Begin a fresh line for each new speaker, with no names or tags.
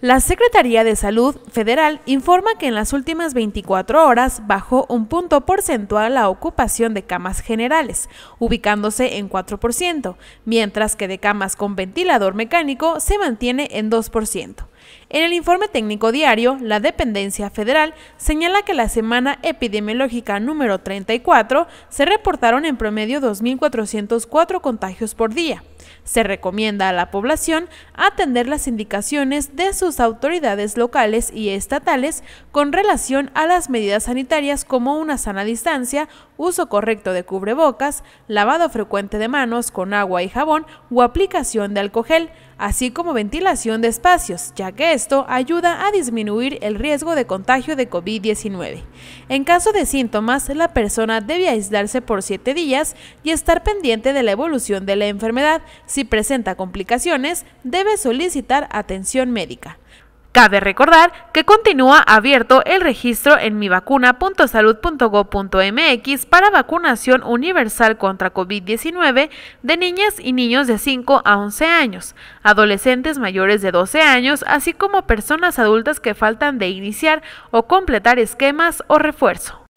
La Secretaría de Salud Federal informa que en las últimas 24 horas bajó un punto porcentual la ocupación de camas generales, ubicándose en 4%, mientras que de camas con ventilador mecánico se mantiene en 2%. En el informe técnico diario, la dependencia federal señala que la semana epidemiológica número 34 se reportaron en promedio 2.404 contagios por día. Se recomienda a la población atender las indicaciones de sus autoridades locales y estatales con relación a las medidas sanitarias como una sana distancia, uso correcto de cubrebocas, lavado frecuente de manos con agua y jabón o aplicación de alcohol, así como ventilación de espacios, ya que esto ayuda a disminuir el riesgo de contagio de COVID-19. En caso de síntomas, la persona debe aislarse por 7 días y estar pendiente de la evolución de la enfermedad. Si presenta complicaciones, debe solicitar atención médica. Cabe recordar que continúa abierto el registro en mivacuna.salud.gov.mx para vacunación universal contra COVID-19 de niñas y niños de 5 a 11 años, adolescentes mayores de 12 años, así como personas adultas que faltan de iniciar o completar esquemas o refuerzo.